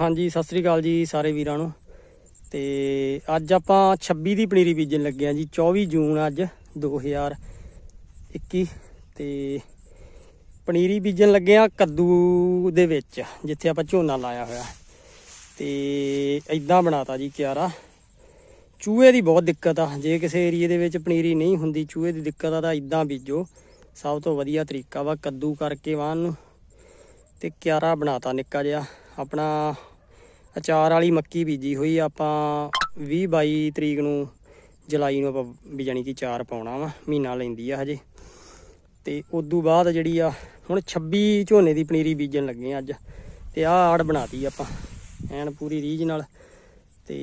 ਹਾਂਜੀ ਸਤਿ ਸ੍ਰੀ ਅਕਾਲ ਜੀ ਸਾਰੇ ਵੀਰਾਂ ਨੂੰ ਤੇ ਅੱਜ ਆਪਾਂ 26 ਦੀ ਪਨੀਰੀ ਬੀਜਣ ਲੱਗੇ ਆ ਜੀ 24 ਜੂਨ ਅੱਜ 2021 ਤੇ ਪਨੀਰੀ ਬੀਜਣ ਲੱਗੇ ਆ ਕੱਦੂ ਦੇ ਵਿੱਚ ਜਿੱਥੇ ਆਪਾਂ ਝੋਨਾ ਲਾਇਆ ਹੋਇਆ ਤੇ ਇਦਾਂ ਬਣਾਤਾ ਜੀ ਕਿਆਰਾ ਚੂਹੇ ਦੀ ਬਹੁਤ ਦਿੱਕਤ ਆ ਜੇ ਕਿਸੇ ਏਰੀਏ ਦੇ ਵਿੱਚ ਪਨੀਰੀ ਨਹੀਂ ਹੁੰਦੀ ਚੂਹੇ ਦੀ ਦਿੱਕਤ ਆ ਤਾਂ ਇਦਾਂ ਬੀਜੋ ਸਭ ਤੋਂ ਵਧੀਆ ਤਰੀਕਾ ਵਾ ਕੱਦੂ ਕਰਕੇ ਵਾਹਨ ਨੂੰ ਤੇ ਕਿਆਰਾ ਬਣਾਤਾ ਨਿੱਕਾ ਜਿਹਾ ਆਪਣਾ ਅਚਾਰ ਵਾਲੀ ਮੱਕੀ ਬੀਜੀ ਹੋਈ ਆਪਾਂ 20 22 ਤਰੀਕ ਨੂੰ ਜੁਲਾਈ ਨੂੰ ਆਪਾਂ ਵੀ ਜਾਨੀ ਕਿ ਚਾਰ ਪਾਉਣਾ ਵਾ ਮਹੀਨਾ ਲੈਂਦੀ ਆ ਹਜੇ ਤੇ ਉਦੋਂ ਬਾਅਦ ਜਿਹੜੀ ਆ ਹੁਣ 26 ਝੋਨੇ ਦੀ ਪਨੀਰੀ ਬੀਜਣ ਲੱਗੇ ਆ ਅੱਜ ਤੇ ਆ ਆੜ ਬਣਾਤੀ ਆਪਾਂ ਐਨ ਪੂਰੀ ਰੀਜ ਨਾਲ ਤੇ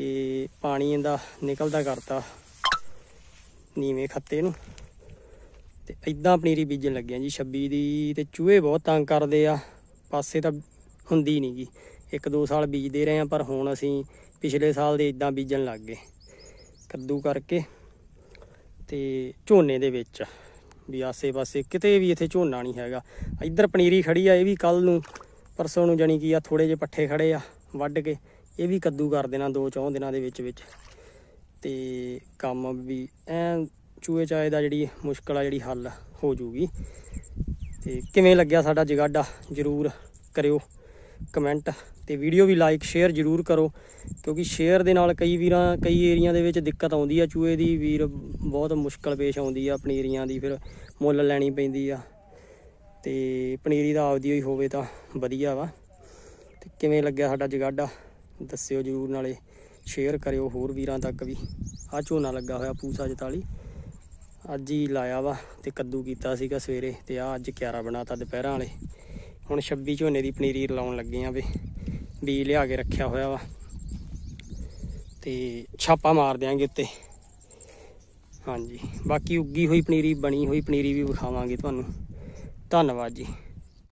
ਪਾਣੀ ਇਹਦਾ ਨਿਕਲਦਾ ਕਰਤਾ ਨੀਵੇਂ ਖੱਤੇ ਨੂੰ ਤੇ ਇਦਾਂ ਪਨੀਰੀ ਬੀਜਣ ਲੱਗੇ ਆ ਜੀ 26 ਦੀ ਤੇ ਚੂਹੇ ਬਹੁਤ ਤੰਗ ਕਰਦੇ ਆ ਪਾਸੇ ਤਾਂ ਹੁੰਦੀ ਨਹੀਂਗੀ ਇੱਕ ਦੋ ਸਾਲ ਬੀਜਦੇ ਰਹੇ ਆ ਪਰ ਹੁਣ ਅਸੀਂ ਪਿਛਲੇ ਸਾਲ ਦੇ ਇਦਾਂ ਬੀਜਣ ਲੱਗ ਗਏ ਕੱਦੂ ਕਰਕੇ ਤੇ ਝੋਨੇ ਦੇ ਵਿੱਚ ਵੀ ਆਸੇ-ਪਾਸੇ ਕਿਤੇ ਵੀ ਇੱਥੇ ਝੋਨਾ ਨਹੀਂ ਹੈਗਾ ਇੱਧਰ ਪਨੀਰੀ ਖੜੀ ਆ ਇਹ ਵੀ ਕੱਲ ਨੂੰ ਪਰਸੋਂ ਨੂੰ ਜਾਨੀ ਕੀ ਆ ਥੋੜੇ ਜਿਹੇ ਪੱਠੇ ਖੜੇ ਆ ਵੱਢ ਕੇ ਇਹ ਵੀ ਕੱਦੂ ਕਰ ਦੇਣਾ ਦੋ ਚੌਂ ਦਿਨਾਂ ਦੇ ਵਿੱਚ ਵਿੱਚ ਤੇ ਕੰਮ ਵੀ ਐ ਚੂਹੇ ਚਾਏ ਦਾ ਜਿਹੜੀ ਮੁਸ਼ਕਲ ਆ ਜਿਹੜੀ ਹੱਲ ਹੋ ਜੂਗੀ ਤੇ ਕਿਵੇਂ ਲੱਗਿਆ ਸਾਡਾ ਜਗਾਡਾ ਜਰੂਰ ਕਰਿਓ ਕਮੈਂਟ ਤੇ ਵੀਡੀਓ ਵੀ ਲਾਈਕ ਸ਼ੇਅਰ ਜਰੂਰ ਕਰੋ ਕਿਉਂਕਿ ਸ਼ੇਅਰ ਦੇ ਨਾਲ ਕਈ ਵੀਰਾਂ ਕਈ ਏਰੀਆ ਦੇ ਵਿੱਚ ਦਿੱਕਤ ਆਉਂਦੀ ਆ ਚੂਹੇ ਦੀ ਵੀਰ ਬਹੁਤ ਮੁਸ਼ਕਲ ਪੇਸ਼ ਆਉਂਦੀ ਆ ਪਨੀਰੀਆਂ ਦੀ ਫਿਰ ਮੁੱਲ ਲੈਣੀ ਪੈਂਦੀ ਆ ਤੇ ਪਨੀਰੀ ਦਾ ਆਪਦੀ ਹੋਈ ਹੋਵੇ ਤਾਂ ਵਧੀਆ ਵਾ ਤੇ ਕਿਵੇਂ ਲੱਗਿਆ ਸਾਡਾ ਜਗਾੜਾ ਦੱਸਿਓ ਜਰੂਰ ਨਾਲੇ ਸ਼ੇਅਰ ਕਰਿਓ ਹੋਰ ਵੀਰਾਂ ਤੱਕ ਵੀ ਆ ਝੋਨਾ ਲੱਗਾ ਹੋਇਆ ਪੂਸਾ ਜਤਾਲੀ ਅੱਜ ਹੀ ਲਾਇਆ ਵਾ ਤੇ ਕੱਦੂ ਕੀਤਾ ਸੀਗਾ ਸਵੇਰੇ ਤੇ ਆ ਅੱਜ ਕਿਆਰਾ ਬਣਾਤਾ ਦੁਪਹਿਰਾਂ ਵਾਲੇ ਹੁਣ 26 ਝੋਨੇ ਦੀ ਪਨੀਰੀ ਲਾਉਣ ਲੱਗੇ ਆ ਵੇ ਬੀ ਲਿਆ ਕੇ ਰੱਖਿਆ ਹੋਇਆ ਵਾ ਤੇ ਛਾਪਾ ਮਾਰ ਦਿਆਂਗੇ ਉੱਤੇ ਹਾਂਜੀ ਬਾਕੀ ਉੱਗੀ ਹੋਈ ਪਨੀਰੀ ਬਣੀ ਹੋਈ ਪਨੀਰੀ ਵੀ ਵਿਖਾਵਾਂਗੇ ਤੁਹਾਨੂੰ ਧੰਨਵਾਦ ਜੀ